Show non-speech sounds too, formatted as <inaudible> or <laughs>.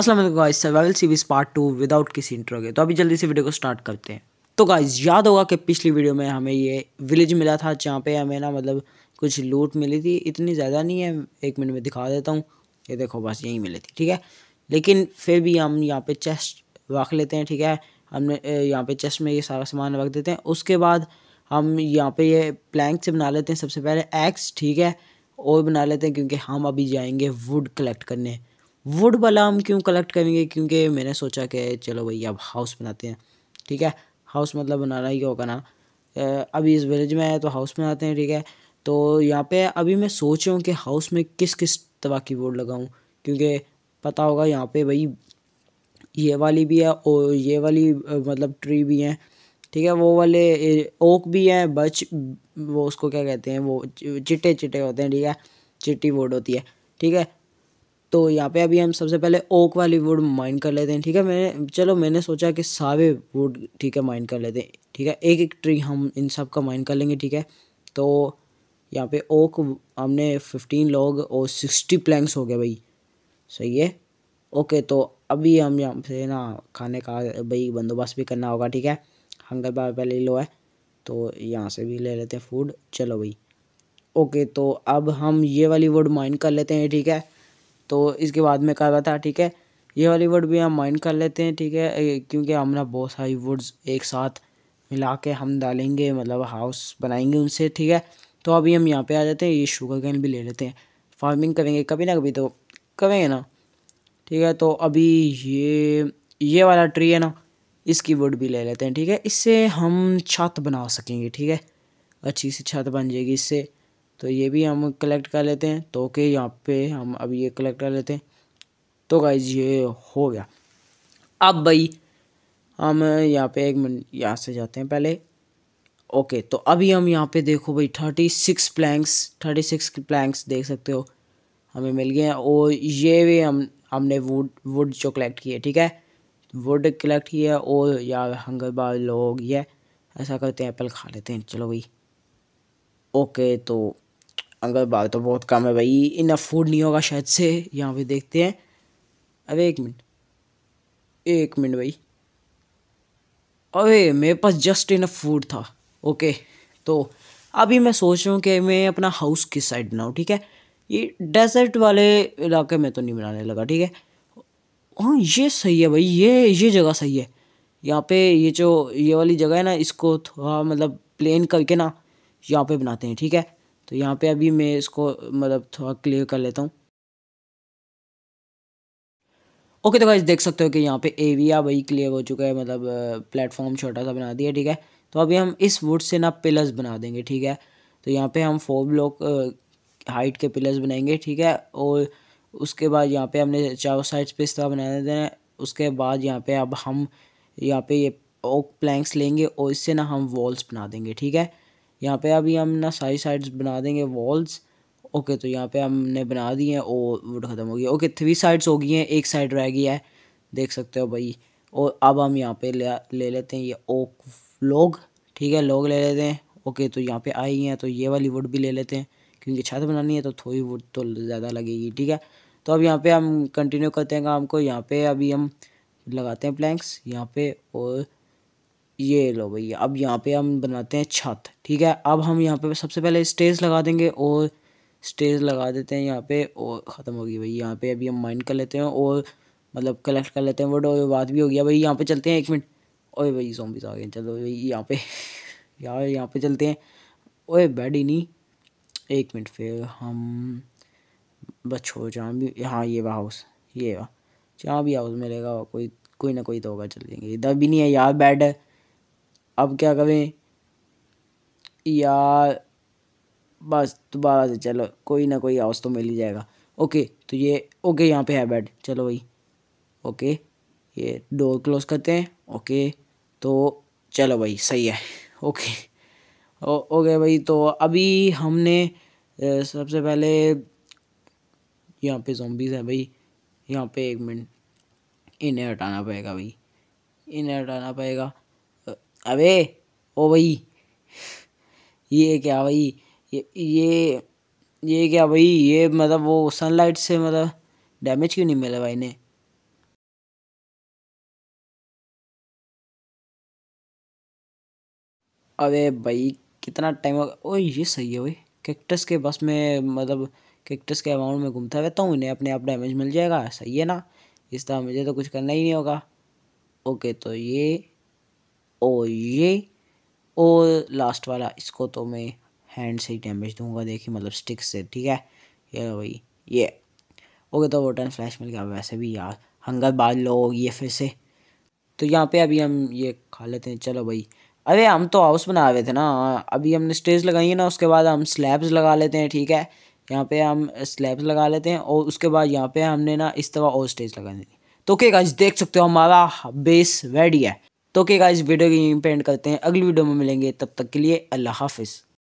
Aslam guys survival series part two without किसी intro के तो अभी जल्दी से वीडियो को स्टार्ट करते हैं तो गाइज याद होगा कि पिछली वीडियो में हमें ये विलेज मिला था जहाँ पे हमें ना मतलब कुछ लूट मिली थी इतनी ज़्यादा नहीं है एक मिनट में दिखा देता हूँ ये देखो बस यहीं मिली थी ठीक है लेकिन फिर भी हम यहाँ पे चेस्ट रख लेते हैं ठीक है हमने यहाँ पे चेस्ट में ये सारा सामान रख देते हैं उसके बाद हम यहाँ पे ये प्लैंक से बना लेते हैं सबसे पहले एक्स ठीक है और बना लेते हैं क्योंकि हम अभी जाएंगे वुड कलेक्ट करने वुड वाला हम क्यों कलेक्ट करेंगे क्योंकि मैंने सोचा कि चलो भैया अब हाउस बनाते हैं ठीक है हाउस मतलब बनाना ही होगा ना अभी इस विलेज में आए तो हाउस बनाते हैं ठीक है तो यहाँ पे अभी मैं सोच रहा हूँ कि हाउस में किस किस तरह की बोर्ड लगाऊँ क्योंकि पता होगा यहाँ पे भाई ये वाली भी है और ये वाली मतलब ट्री भी हैं ठीक है वो वाले ओक भी हैं बच वो उसको क्या कहते हैं वो चिट्टे चिट्टे होते हैं ठीक है चिट्टी बोर्ड होती है ठीक है तो यहाँ पे अभी हम सबसे पहले ओक वाली वुड माइन कर लेते हैं ठीक है मैंने चलो मैंने सोचा कि सारे वुड ठीक है माइन कर लेते हैं ठीक है एक एक ट्री हम इन सब का माइन कर लेंगे ठीक है तो यहाँ पे ओक हमने फिफ्टीन लोग और सिक्सटी प्लैंक्स हो गए भाई सही है ओके तो अभी हम यहाँ से ना खाने का भाई बंदोबस्त भी करना होगा ठीक है हंगर बार पहले लो है तो यहाँ से भी ले लेते हैं फूड चलो भाई ओके तो अब हम ये वाली वुड माइन कर लेते हैं ठीक है तो इसके बाद में कहा गया था ठीक है ये वाली वर्ड भी हम माइंड कर लेते हैं ठीक है क्योंकि हम ना बहुत सारी वर्ड्स एक साथ मिला के हम डालेंगे मतलब हाउस बनाएंगे उनसे ठीक है तो अभी हम यहाँ पे आ जाते हैं ये शुगर कैन भी ले लेते हैं फार्मिंग करेंगे कभी ना कभी तो करेंगे ना ठीक है तो अभी ये ये वाला ट्री है ना इसकी वुड भी ले लेते हैं ठीक है इससे हम छत बना सकेंगे ठीक है अच्छी सी छत बन जाएगी इससे तो ये भी हम कलेक्ट कर लेते हैं तो ओके यहाँ पे हम अब ये कलेक्ट कर लेते हैं तो गाइज ये हो गया अब भाई हम यहाँ पे एक मिनट यहाँ से जाते हैं पहले ओके तो अभी हम यहाँ पे देखो भाई thirty six planks thirty six planks देख सकते हो हमें मिल गए और ये भी हम हमने वुड वुड जो कलेक्ट किए ठीक है वुड कलेक्ट किया और यार हंगर बार लोग ये ऐसा करते हैं एप्पल खा लेते हैं चलो भाई ओके तो अंकल भाव तो बहुत कम है भाई इतना फूड नहीं होगा शायद से यहाँ पे देखते हैं अरे एक मिनट एक मिनट भाई अरे मेरे पास जस्ट इनफ फूड था ओके तो अभी मैं सोच रहा हूँ कि मैं अपना हाउस किस साइड बनाऊँ ठीक है ये डेजर्ट वाले इलाके में तो नहीं बनाने लगा ठीक है हाँ ये सही है भाई ये ये जगह सही है यहाँ पे ये जो ये वाली जगह है ना इसको थोड़ा मतलब प्लेन करके ना यहाँ पे बनाते हैं ठीक है तो यहाँ पे अभी मैं इसको मतलब थोड़ा क्लियर कर लेता हूँ ओके तो भाई देख सकते हो कि यहाँ पे आ वही क्लियर हो चुका है मतलब प्लेटफॉर्म छोटा सा बना दिया ठीक है तो अभी हम इस वुड से ना पिलर्स बना देंगे ठीक है तो यहाँ पे हम फोर ब्लॉक हाइट के पिलर्स बनाएंगे ठीक है और उसके बाद यहाँ पे हमने चारों साइड्स पे इस तरह बना देते हैं उसके बाद यहाँ पे अब हम यहाँ पे ये ओक प्लैंक्स लेंगे और इससे ना हम वॉल्स बना देंगे ठीक है यहाँ पे अभी हम ना सारी साइड्स बना देंगे वॉल्स ओके तो यहाँ पे हमने बना दी है ओ वुड ख़त्म हो गई ओके थ्री साइड्स हो गई हैं एक साइड रह गई है देख सकते हो भाई और अब हम यहाँ पे ले ले लेते हैं ये ओक लोग ठीक है लोग ले लेते हैं ओके तो यहाँ पे आई हैं तो ये वाली वुड भी ले लेते हैं क्योंकि छत बनानी है तो थोड़ी वुड तो ज़्यादा लगेगी ठीक है तो अब यहाँ पे हम कंटिन्यू करते हैं काम को यहाँ पे अभी हम लगाते हैं प्लैंक्स यहाँ पे और ये लो भैया अब यहाँ पे हम बनाते हैं छत ठीक है अब हम यहाँ पे सबसे पहले स्टेज लगा देंगे और स्टेज लगा देते हैं यहाँ पे और ख़त्म होगी भाई यहाँ पे अभी हम माइंड कर लेते हैं और मतलब कलेक्ट कर लेते हैं वर्ड और बात भी हो गया भाई यहाँ पे चलते हैं एक मिनट ओए भाई जोम्बिस आ गए चलो भाई यहाँ पे <laughs> यार यहाँ पे चलते हैं ओए बैड ही नहीं एक मिनट फिर हम बस जहाँ भी हाँ ये वाह हाउस ये वाह जहाँ भी हाउस मिलेगा कोई कोई ना कोई तो होगा चल जाएंगे इधर भी नहीं है यार बैड है अब क्या करें यार बस दोबारा से चलो कोई ना कोई हाउस तो मिल ही जाएगा ओके तो ये ओके यहाँ पे है बेड चलो भाई ओके ये डोर क्लोज करते हैं ओके तो चलो भाई सही है ओके ओ, ओके भाई तो अभी हमने सबसे पहले यहाँ पे जोम्बिस है भाई यहाँ पे एक मिनट इन्हें हटाना पड़ेगा भाई इन्हें हटाना पड़ेगा अबे ओ भाई ये क्या भाई ये ये ये क्या भाई ये मतलब वो सनलाइट से मतलब डैमेज क्यों नहीं मिला भाई ने अबे भाई कितना टाइम हो ओ ये सही है भाई कैक्टस के बस में मतलब कैक्टस के अमाउंट में घूमता रहता हूँ इन्हें अपने आप डैमेज मिल जाएगा सही है ना इस तरह मुझे तो कुछ करना ही नहीं होगा ओके तो ये और ये और लास्ट वाला इसको तो मैं हैंड से ही डैमेज दूंगा देखिए मतलब स्टिक से ठीक है ये भाई ये ओके तो वोटन फ्लैश मिल गया वैसे भी यार हंगर बाद लोग ये फिर से तो यहाँ पे अभी हम ये खा लेते हैं चलो भाई अरे हम तो हाउस बना रहे थे ना अभी हमने स्टेज लगाई है ना उसके बाद हम स्लैब्स लगा लेते हैं ठीक है यहाँ पे हम स्लैब्स लगा लेते हैं और उसके बाद यहाँ पे हमने ना इस तरह और स्टेज लगा दी तो ओके गाइस देख सकते हो हमारा बेस रेडी है तो क्या इस वीडियो के यहीं पेंट करते हैं अगली वीडियो में मिलेंगे तब तक के लिए अल्लाह हाफिज़